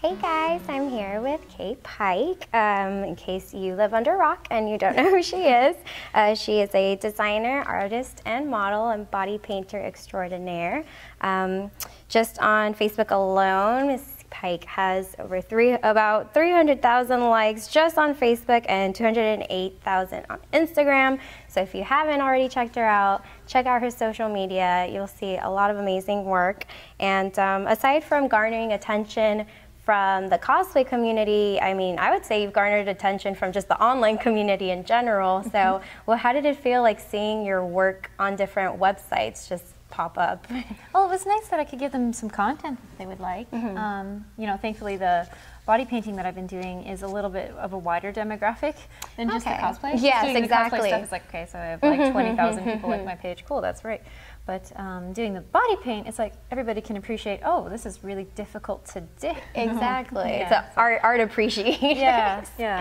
Hey guys, I'm here with Kate Pike. Um, in case you live under a rock and you don't know who she is, uh, she is a designer, artist, and model and body painter extraordinaire. Um, just on Facebook alone, Pike has over three about 300,000 likes just on Facebook and 208,000 on Instagram. So if you haven't already checked her out, check out her social media. You'll see a lot of amazing work. And um, aside from garnering attention from the cosplay community, I mean, I would say you've garnered attention from just the online community in general. So, mm-hmm. well, how did it feel like seeing your work on different websites, just pop up. well, it was nice that I could give them some content that they would like. Mm -hmm. um, you know, thankfully the body painting that I've been doing is a little bit of a wider demographic than just the cosplay. Yes, doing exactly. The cosplay stuff is like okay, so I have like mm-hmm. twenty thousand people like my page. Cool, that's right. But um, doing the body paint, it's like everybody can appreciate. Oh, this is really difficult to do. Exactly, yeah, it's so. art art appreciation. Yeah, yeah.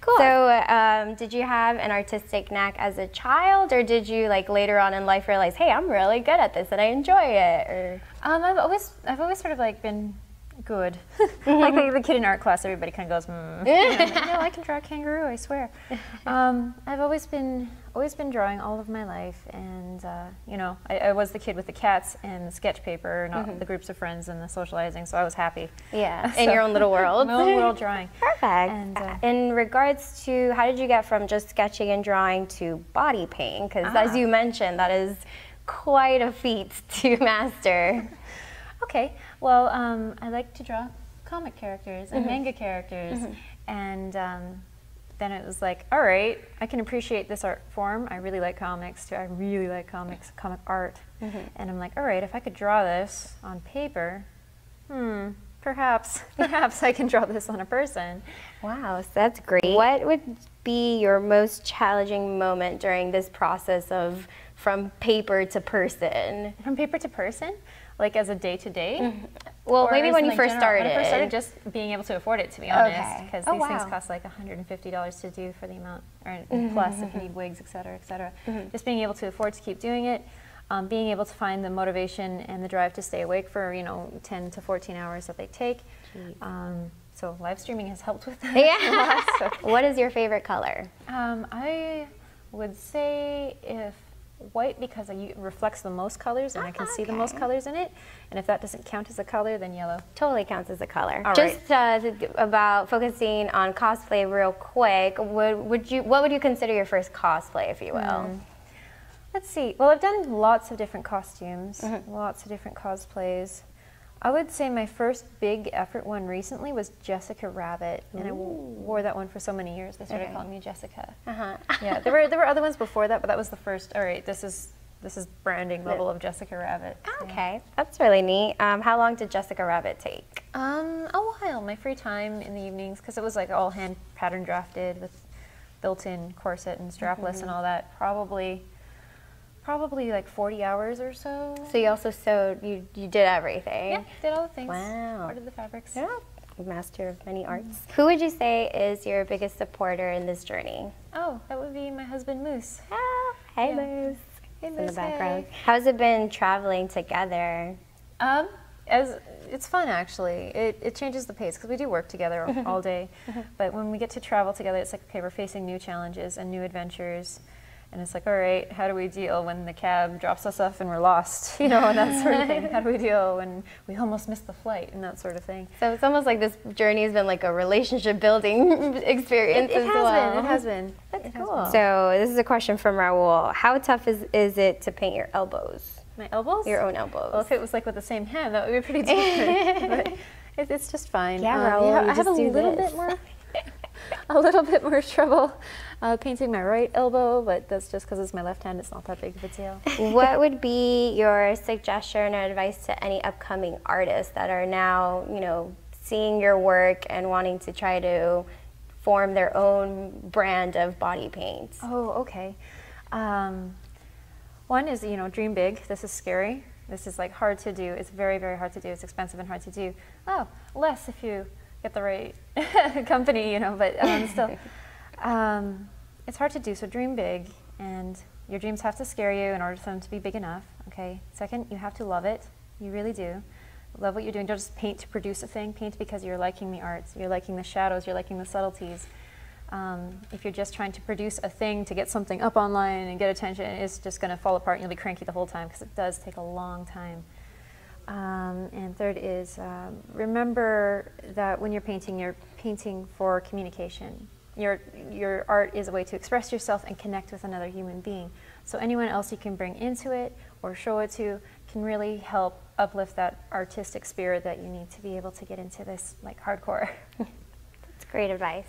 Cool. So, um, did you have an artistic knack as a child, or did you like later on in life realize, hey, I'm really good at this and I enjoy it? Or um, I've always I've always sort of like been good. like the, the, kid in art class, everybody kind of goes, mm. I can draw a kangaroo, I swear. Um, I've always been always been drawing all of my life, and uh, you know, I, I, was the kid with the cats and the sketch paper not mm -hmm. the groups of friends and the socializing, so I was happy. Yeah, so, in your own little world. my own world drawing. Perfect. And, uh, in regards to how did you get from just sketching and drawing to body painting? Because ah. as you mentioned, that is quite a feat to master. Okay, well, um, I like to draw comic characters and mm-hmm. manga characters, mm-hmm. and um, then it was like, all right, I can appreciate this art form. I really like comics too. I really like comics, comic art, mm-hmm. and I'm like, all right, if I could draw this on paper, hmm, perhaps, perhaps I can draw this on a person. Wow, so that's great. What would be your most challenging moment during this process of from paper to person? From paper to person like as a day to day? Well, maybe when you first general, started. When I first started, just being able to afford it, to be honest, because okay. oh, these wow. things cost like $150 to do for the amount, or mm -hmm. plus if mm-hmm. you need wigs, et cetera, et cetera. Mm -hmm. Just being able to afford to keep doing it, um, being able to find the motivation and the drive to stay awake for you know 10 to 14 hours that they take. Um, so live streaming has helped with that. Yeah. lot, so. What is your favorite color? Um, I would say if white because it reflects the most colors and ah, I can see the most colors in it. And if that doesn't count as a color, then yellow. Totally counts as a color. All Just right. uh, about focusing on cosplay real quick, would, would you, what would you consider your first cosplay, if you will? Mm. Let's see. Well, I've done lots of different costumes, mm -hmm. lots of different cosplays. I would say my first big effort one recently was Jessica Rabbit, Ooh. and I wore that one for so many years. They started okay. calling me Jessica. Uh-huh. yeah, there were there were other ones before that, but that was the first. All right, this is this is branding level of Jessica Rabbit. Okay, yeah. that's really neat. Um, how long did Jessica Rabbit take? Um, a while. My free time in the evenings, because it was like all hand pattern drafted with built-in corset and strapless mm -hmm. and mm-hmm. all that. Probably probably like 40 hours or so. So you also sewed, you, you did everything? Yeah, did all the things. Wow. Ordered the fabrics. Yeah, master of many mm-hmm. arts. Mm Who would you say is your biggest supporter in this journey? Oh, that would be my husband Moose. Oh, hey yeah. Moose. Hey, Moose. In the background. Hey. How's it been traveling together? Um, as it's fun actually. It, it changes the pace because we do work together all day, mm-hmm. but when we get to travel together, it's like okay, we're facing new challenges and new adventures. And it's like, all right, how do we deal when the cab drops us off and we're lost, you know, and that sort of thing? How do we deal when we almost miss the flight and that sort of thing? So it's almost like this journey has been like a relationship building experience it, it as has Been, it has been. That's it cool. Been. So this is a question from Raul. How tough is, is it to paint your elbows? My elbows? Your own elbows. Well, if it was like with the same hand, that would be pretty different. but it, it's just fine. Yeah, um, Raul, yeah, I have a little this. bit more a little bit more trouble uh, painting my right elbow, but that's just because it's my left hand. It's not that big of a deal. what would be your suggestion or advice to any upcoming artists that are now, you know, seeing your work and wanting to try to form their own brand of body paint? Oh, okay. Um, one is, you know, dream big. This is scary. This is like hard to do. It's very, very hard to do. It's expensive and hard to do. Oh, less if you get the right company, you know. But um, still, um, it's hard to do. So dream big, and your dreams have to scare you in order for them to be big enough. Okay. Second, you have to love it. You really do. Love what you're doing. Don't just paint to produce a thing. Paint because you're liking the arts. You're liking the shadows. You're liking the subtleties. Um, if you're just trying to produce a thing to get something up online and get attention, it's just going to fall apart and you'll be cranky the whole time because it does take a long time. Um, and third is um, remember that when you're painting, you're painting for communication. Your, your art is a way to express yourself and connect with another human being. So anyone else you can bring into it or show it to can really help uplift that artistic spirit that you need to be able to get into this like hardcore. Great advice.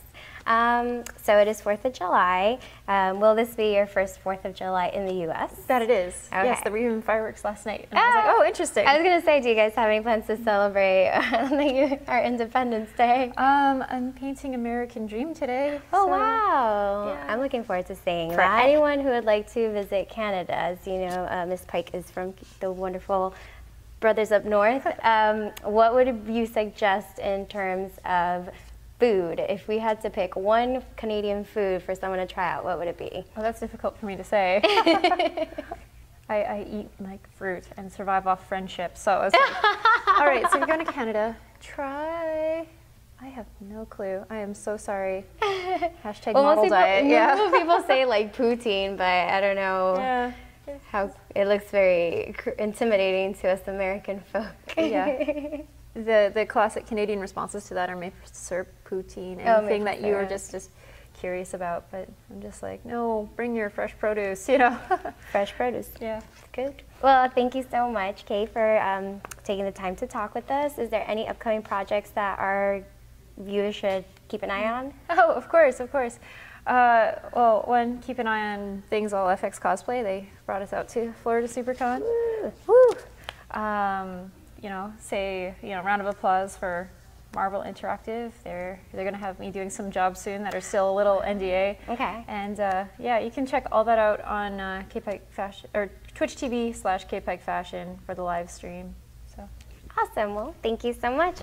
Um, so it is 4th of July. Um, will this be your first 4th of July in the U.S.? That it is. Okay. Yes, the were even fireworks last night. And oh. I was like, oh, oh interesting. I was going to say, do you guys have any plans to celebrate our Independence Day? Um, I'm painting American Dream today. Oh, so, wow. Yeah. I'm looking forward to seeing For that. Anyone who would like to visit Canada, as you know, uh, Miss Pike is from the wonderful Brothers Up North. Um, what would you suggest in terms of food. If we had to pick one Canadian food for someone to try out, what would it be? Well, oh, that's difficult for me to say. I, I, eat like fruit and survive off friendship. So I was like, all right, so you're going to Canada. Try. I have no clue. I am so sorry. Hashtag well, model people, diet. Yeah. people say like poutine, but I don't know. Yeah how it looks very intimidating to us American folk. Yeah the, the classic Canadian responses to that are maple syrup, poutine, oh, anything oh, that you were just, just curious about. But I'm just like, no, bring your fresh produce, you know. fresh produce. Yeah. Good. Well, thank you so much, Kay, for um, taking the time to talk with us. Is there any upcoming projects that our viewers should keep an eye mm-hmm. on? Oh, of course, of course. Uh, well, one, keep an eye on Things All FX Cosplay. They brought us out to Florida SuperCon. Woo! Woo. Um, you know, say, you know, round of applause for Marvel Interactive. They're they're going to have me doing some jobs soon that are still a little NDA. Okay. And uh, yeah, you can check all that out on uh, Fashion or Twitch TV slash KPEG Fashion for the live stream. So. Awesome. Well, thank you so much.